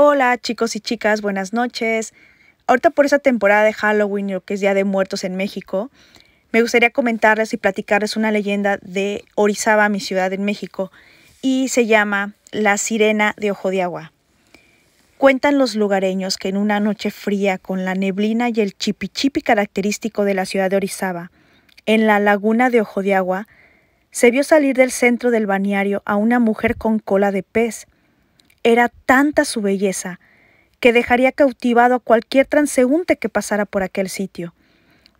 Hola chicos y chicas, buenas noches. Ahorita por esa temporada de Halloween, lo que es Día de Muertos en México, me gustaría comentarles y platicarles una leyenda de Orizaba, mi ciudad en México, y se llama La Sirena de Ojo de Agua. Cuentan los lugareños que en una noche fría, con la neblina y el chipichipi característico de la ciudad de Orizaba, en la laguna de Ojo de Agua, se vio salir del centro del balneario a una mujer con cola de pez, era tanta su belleza que dejaría cautivado a cualquier transeúnte que pasara por aquel sitio,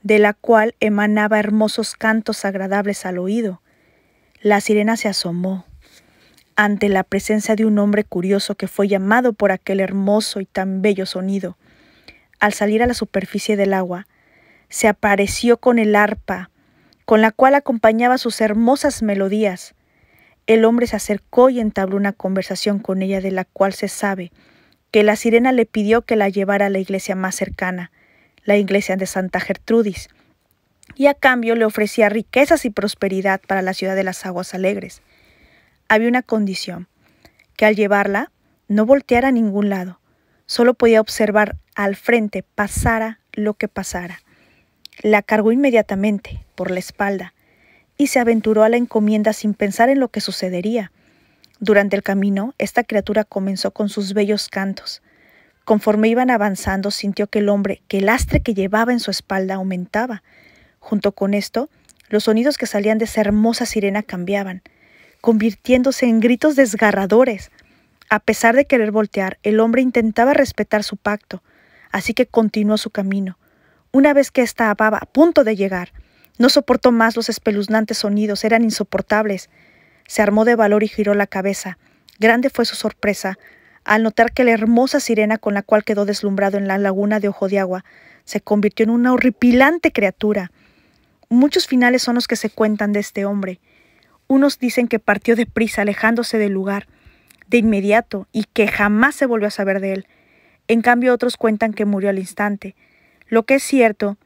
de la cual emanaba hermosos cantos agradables al oído. La sirena se asomó ante la presencia de un hombre curioso que fue llamado por aquel hermoso y tan bello sonido. Al salir a la superficie del agua, se apareció con el arpa, con la cual acompañaba sus hermosas melodías. El hombre se acercó y entabló una conversación con ella de la cual se sabe que la sirena le pidió que la llevara a la iglesia más cercana, la iglesia de Santa Gertrudis, y a cambio le ofrecía riquezas y prosperidad para la ciudad de las aguas alegres. Había una condición, que al llevarla no volteara a ningún lado, solo podía observar al frente, pasara lo que pasara. La cargó inmediatamente por la espalda y se aventuró a la encomienda sin pensar en lo que sucedería. Durante el camino, esta criatura comenzó con sus bellos cantos. Conforme iban avanzando, sintió que el hombre, que el lastre que llevaba en su espalda aumentaba. Junto con esto, los sonidos que salían de esa hermosa sirena cambiaban, convirtiéndose en gritos desgarradores. A pesar de querer voltear, el hombre intentaba respetar su pacto, así que continuó su camino. Una vez que estaba a punto de llegar, no soportó más los espeluznantes sonidos, eran insoportables. Se armó de valor y giró la cabeza. Grande fue su sorpresa al notar que la hermosa sirena con la cual quedó deslumbrado en la laguna de Ojo de Agua se convirtió en una horripilante criatura. Muchos finales son los que se cuentan de este hombre. Unos dicen que partió deprisa, alejándose del lugar, de inmediato, y que jamás se volvió a saber de él. En cambio, otros cuentan que murió al instante. Lo que es cierto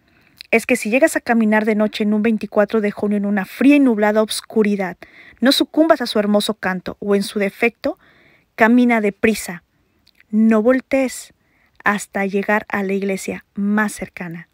es que si llegas a caminar de noche en un 24 de junio en una fría y nublada obscuridad, no sucumbas a su hermoso canto o en su defecto, camina deprisa. No voltees hasta llegar a la iglesia más cercana.